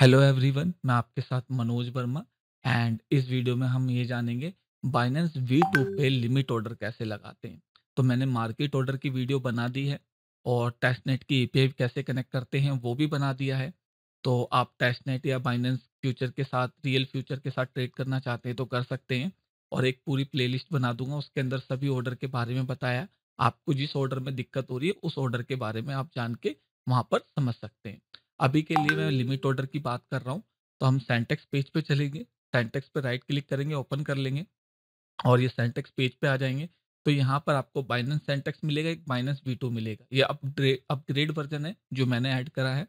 hello everyone मैं आपके साथ मनोज वर्मा एंड इस वीडियो में हम ये जानेंगे बाइनेंस वी टू पे लिमिट ऑर्डर कैसे लगाते हैं तो मैंने मार्केट ऑर्डर की वीडियो बना दी है और टेस्टनेट की ई कैसे कनेक्ट करते हैं वो भी बना दिया है तो आप टेस्टनेट या बाइनेंस फ्यूचर के साथ रियल फ्यूचर के साथ ट्रेड करना चाहते हैं तो कर सकते हैं और एक पूरी प्ले बना दूंगा उसके अंदर सभी ऑर्डर के बारे में बताया आपको जिस ऑर्डर में दिक्कत हो रही है उस ऑर्डर के बारे में आप जान के वहाँ पर समझ सकते हैं अभी के लिए मैं लिमिट ऑर्डर की बात कर रहा हूँ तो हम सेंटेक्स पेज पे चलेंगे सेंटेक्स पे राइट क्लिक करेंगे ओपन कर लेंगे और ये सेंटेक्स पेज पे आ जाएंगे तो यहाँ पर आपको बाइनेंस सेंटेक्स मिलेगा एक बाइनेंस वी मिलेगा ये अपग्रेड अपग्रेड वर्जन है जो मैंने ऐड करा है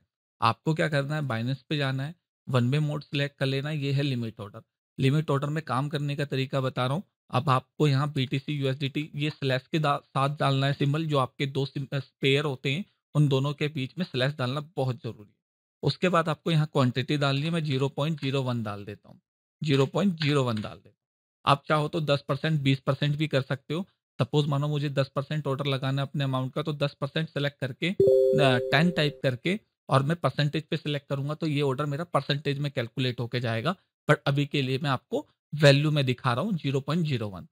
आपको क्या करना है बाइनेंस पे जाना है वन वे मोड सेलेक्ट कर लेना ये है लिमिट ऑर्डर लिमिट ऑर्डर में काम करने का तरीका बता रहा हूँ अब आपको यहाँ B T C U S D T ये स्लैश के साथ डालना है सिंबल जो आपके दो पेयर होते हैं उन दोनों के बीच में स्लैश डालना बहुत ज़रूरी है उसके बाद आपको यहाँ क्वांटिटी डालनी है मैं जीरो पॉइंट जीरो वन डाल देता हूँ जीरो पॉइंट जीरो वन डाल देता हूँ आप चाहो तो दस परसेंट बीस परसेंट भी कर सकते हो सपोज मानो मुझे दस परसेंट ऑर्डर लगाना है अपने अमाउंट का तो दस परसेंट सेलेक्ट करके टेन टाइप करके और मैं परसेंटेज पे सिलेक्ट करूंगा तो ये ऑर्डर मेरा परसेंटेज में कैलकुलेट होके जाएगा बट अभी के लिए मैं आपको वैल्यू में दिखा रहा हूँ जीरो पॉइंट जीरो वन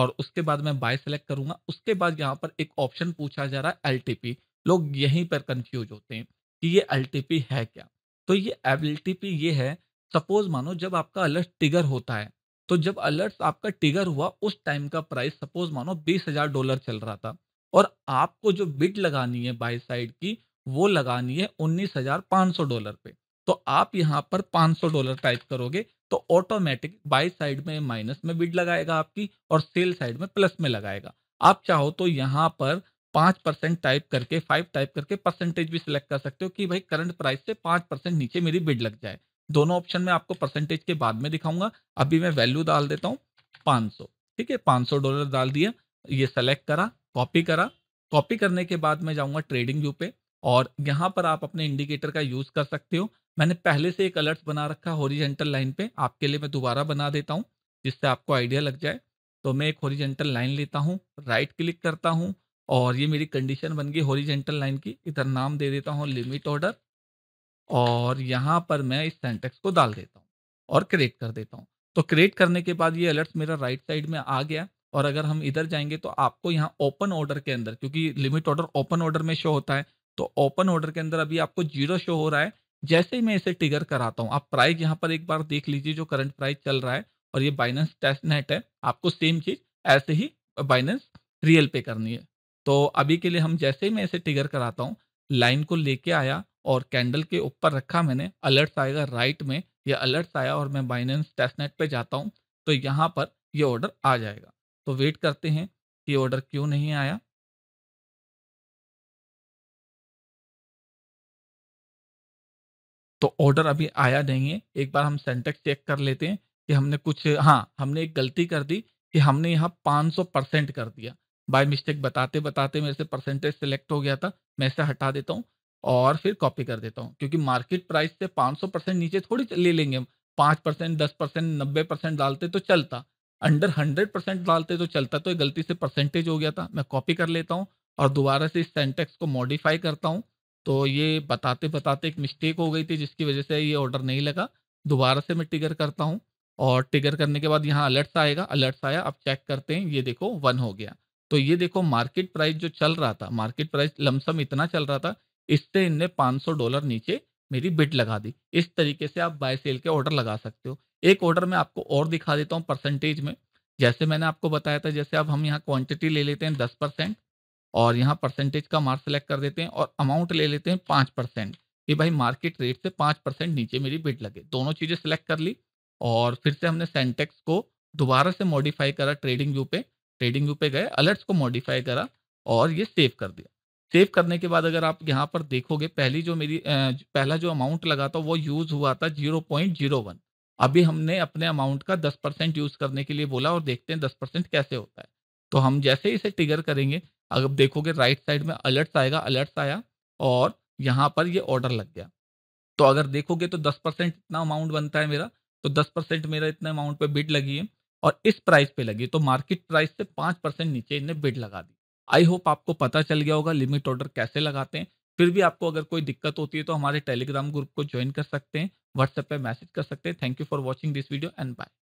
और उसके बाद मैं बाय सेलेक्ट करूंगा उसके बाद यहाँ पर एक ऑप्शन पूछा जा रहा है एल लोग यहीं पर कन्फ्यूज होते हैं कि ये एल है क्या तो ये एल ये है सपोज मानो जब आपका अलर्ट टिगर होता है तो जब अलर्ट आपका टिगर हुआ उस टाइम का प्राइस सपोज मानो बीस हजार डॉलर चल रहा था और आपको जो बिड लगानी है बाई साइड की वो लगानी है उन्नीस हजार पाँच सौ डॉलर पे तो आप यहाँ पर पाँच सौ डॉलर टाइप करोगे तो ऑटोमेटिक बाई साइड में माइनस में बिड लगाएगा आपकी और सेल साइड में प्लस में लगाएगा आप चाहो तो यहाँ पर पाँच परसेंट टाइप करके फाइव टाइप करके परसेंटेज भी सिलेक्ट कर सकते हो कि भाई करंट प्राइस से पाँच परसेंट नीचे मेरी बिड लग जाए दोनों ऑप्शन में आपको परसेंटेज के बाद में दिखाऊंगा अभी मैं वैल्यू डाल देता हूँ पाँच सौ ठीक है पाँच सौ डॉलर डाल दिया ये सेलेक्ट करा कॉपी करा कॉपी करने के बाद मैं जाऊँगा ट्रेडिंग व्यू पे और यहाँ पर आप अपने इंडिकेटर का यूज़ कर सकते हो मैंने पहले से एक अलर्ट बना रखा होरिजेंटल लाइन पे आपके लिए मैं दोबारा बना देता हूँ जिससे आपको आइडिया लग जाए तो मैं एक होरिजेंटल लाइन लेता हूँ राइट क्लिक करता हूँ और ये मेरी कंडीशन बन गई हॉरिजेंटल लाइन की इधर नाम दे देता हूँ लिमिट ऑर्डर और यहाँ पर मैं इस सेंटेक्स को डाल देता हूँ और क्रिएट कर देता हूँ तो क्रिएट करने के बाद ये अलर्ट मेरा राइट साइड में आ गया और अगर हम इधर जाएंगे तो आपको यहाँ ओपन ऑर्डर के अंदर क्योंकि लिमिट ऑर्डर ओपन ऑर्डर में शो होता है तो ओपन ऑर्डर के अंदर अभी आपको जीरो शो हो रहा है जैसे ही मैं इसे टिगर कराता हूँ आप प्राइस यहाँ पर एक बार देख लीजिए जो करंट प्राइस चल रहा है और ये बाइनेंस टेस्ट नेट है आपको सेम चीज़ ऐसे ही बाइनेंस रियल पे करनी है तो अभी के लिए हम जैसे ही मैं इसे टिगर कराता हूँ लाइन को लेके आया और कैंडल के ऊपर रखा मैंने अलर्ट्स आएगा राइट में ये अलर्ट्स आया और मैं बाइनेंस टेस्टनेट पे जाता हूँ तो यहाँ पर ये ऑर्डर आ जाएगा तो वेट करते हैं कि ऑर्डर क्यों नहीं आया तो ऑर्डर अभी आया नहीं है एक बार हम सेंटेक्स चेक कर लेते हैं कि हमने कुछ हाँ हमने एक गलती कर दी कि हमने यहाँ 500 परसेंट कर दिया बाय मिस्टेक बताते बताते मेरे से परसेंटेज सेलेक्ट हो गया था मैं इसे हटा देता हूँ और फिर कॉपी कर देता हूँ क्योंकि मार्केट प्राइस से 500 परसेंट नीचे थोड़ी ले लेंगे हम पाँच परसेंट दस परसेंट नब्बे परसेंट डालते तो चलता अंडर हंड्रेड परसेंट डालते तो चलता तो गलती से परसेंटेज हो गया था मैं कॉपी कर लेता हूँ और दोबारा से इस सेंटेक्स को मॉडिफाई करता हूँ तो ये बताते बताते एक मिस्टेक हो गई थी जिसकी वजह से ये ऑर्डर नहीं लगा दोबारा से मैं टिगर करता हूँ और टिगर करने के बाद यहाँ अलर्ट्स आएगा अलर्ट्स आया अब चेक करते हैं ये देखो वन हो गया तो ये देखो मार्केट प्राइस जो चल रहा था मार्केट प्राइस लमसम इतना चल रहा था इससे इनने 500 डॉलर नीचे मेरी बिट लगा दी इस तरीके से आप बाय सेल के ऑर्डर लगा सकते हो एक ऑर्डर मैं आपको और दिखा देता हूँ परसेंटेज में जैसे मैंने आपको बताया था जैसे अब हम यहाँ क्वांटिटी ले लेते हैं दस परसेंट और यहाँ परसेंटेज का मार्क सेलेक्ट कर देते हैं और अमाउंट ले लेते हैं पाँच परसेंट कि भाई मार्केट रेट से पाँच परसेंट नीचे मेरी बिड लगे दोनों चीज़ें सेलेक्ट कर ली और फिर से हमने सेंटेक्स को दोबारा से मॉडिफाई करा ट्रेडिंग व्यू पे ट्रेडिंग व्यू पे गए अलर्ट्स को मॉडिफाई करा और ये सेव कर दिया सेव करने के बाद अगर आप यहाँ पर देखोगे पहली जो मेरी पहला जो अमाउंट लगा था वो यूज़ हुआ था जीरो पॉइंट जीरो वन अभी हमने अपने अमाउंट का दस परसेंट यूज़ करने के लिए बोला और देखते हैं दस परसेंट कैसे होता है तो हम जैसे ही इसे टिगर करेंगे अगर देखोगे राइट साइड में अलर्ट्स आएगा अलर्ट्स आया और यहाँ पर ये ऑर्डर लग गया तो अगर देखोगे तो दस परसेंट इतना अमाउंट बनता है मेरा तो दस परसेंट मेरा इतना अमाउंट पर बिड लगी है और इस प्राइस पे लगी तो मार्केट प्राइस से पांच परसेंट नीचे इन्हें बिड लगा दी आई होप आपको पता चल गया होगा लिमिट ऑर्डर कैसे लगाते हैं फिर भी आपको अगर कोई दिक्कत होती है तो हमारे टेलीग्राम ग्रुप को ज्वाइन कर सकते हैं व्हाट्सएप पे मैसेज कर सकते हैं thank you for watching this video and bye